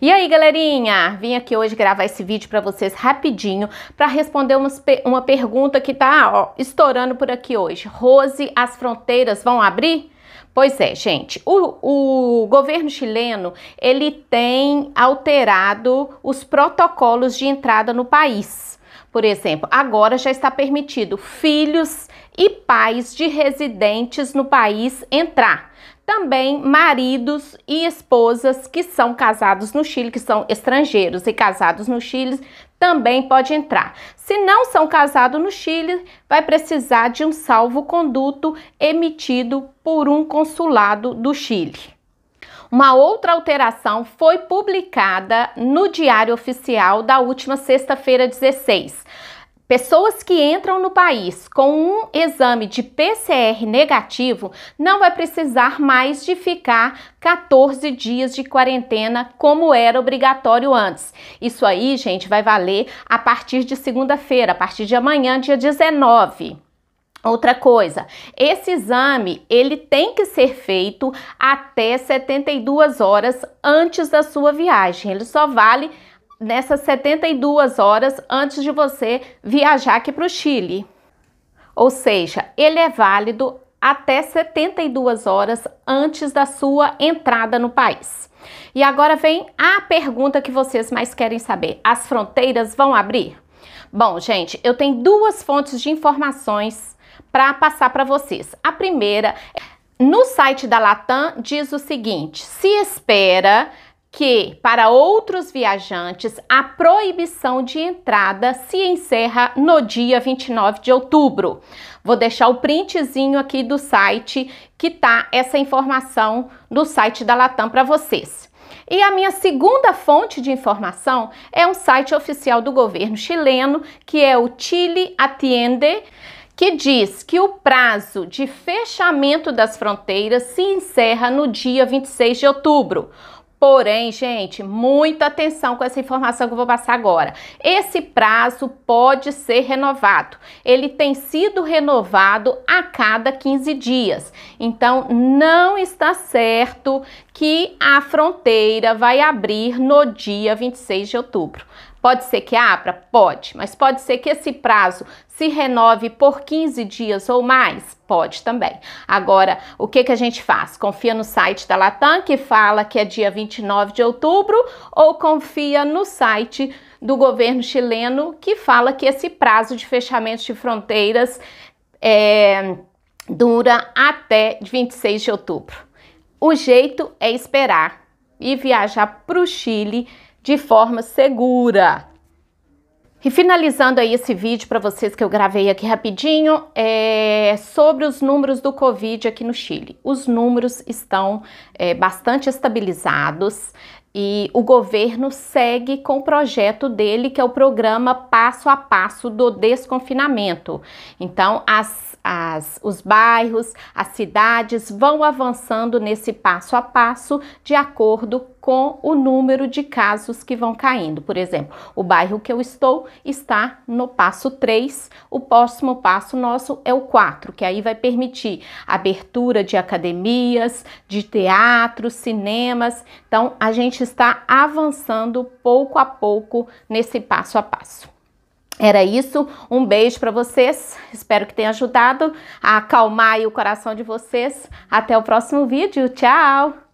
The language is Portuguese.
E aí, galerinha? Vim aqui hoje gravar esse vídeo para vocês rapidinho para responder umas, uma pergunta que tá ó, estourando por aqui hoje. Rose, as fronteiras vão abrir? Pois é, gente, o, o, governo chileno, ele tem alterado os protocolos de entrada no país. Por exemplo, agora já está permitido filhos e pais de residentes no país entrar também maridos e esposas que são casados no Chile, que são estrangeiros e casados no Chile, também pode entrar. Se não são casados no Chile, vai precisar de um salvo-conduto emitido por um consulado do Chile. Uma outra alteração foi publicada no Diário Oficial da última sexta-feira, 16. Pessoas que entram no país com um exame de PCR negativo não vai precisar mais de ficar 14 dias de quarentena como era obrigatório antes. Isso aí, gente, vai valer a partir de segunda-feira, a partir de amanhã, dia 19. Outra coisa, esse exame ele tem que ser feito até 72 horas antes da sua viagem. Ele só vale nessas 72 horas antes de você viajar aqui para o Chile. Ou seja, ele é válido até 72 horas antes da sua entrada no país. E agora vem a pergunta que vocês mais querem saber: as fronteiras vão abrir? Bom, gente, eu tenho duas fontes de informações para passar para vocês. A primeira, no site da Latam diz o seguinte: se espera que, para outros viajantes, a proibição de entrada se encerra no dia 29 de outubro. Vou deixar o printzinho aqui do site que tá essa informação no site da Latam para vocês. E a minha segunda fonte de informação é um site oficial do governo chileno, que é o Chile Atiende, que diz que o prazo de fechamento das fronteiras se encerra no dia 26 de outubro. Porém, gente, muita atenção com essa informação que eu vou passar agora. Esse prazo pode ser renovado. Ele tem sido renovado a cada 15 dias. Então, não está certo que a fronteira vai abrir no dia 26 de outubro. Pode ser que abra? Pode, mas pode ser que esse prazo se renove por 15 dias ou mais? Pode também. Agora, o que, que a gente faz? Confia no site da Latam, que fala que é dia 29 de outubro, ou confia no site do governo chileno, que fala que esse prazo de fechamento de fronteiras é, dura até 26 de outubro? O jeito é esperar e viajar para o Chile de forma segura. E finalizando aí esse vídeo para vocês que eu gravei aqui rapidinho, é sobre os números do Covid aqui no Chile. Os números estão é, bastante estabilizados, e o governo segue com o projeto dele, que é o programa Passo a Passo do Desconfinamento. Então, as, as, os bairros, as cidades vão avançando nesse passo a passo de acordo com o número de casos que vão caindo. Por exemplo, o bairro que eu estou está no passo 3, o próximo passo nosso é o 4, que aí vai permitir abertura de academias, de teatros, cinemas. Então, a gente está avançando pouco a pouco nesse passo a passo. Era isso, um beijo para vocês. Espero que tenha ajudado a acalmar o coração de vocês. Até o próximo vídeo. Tchau.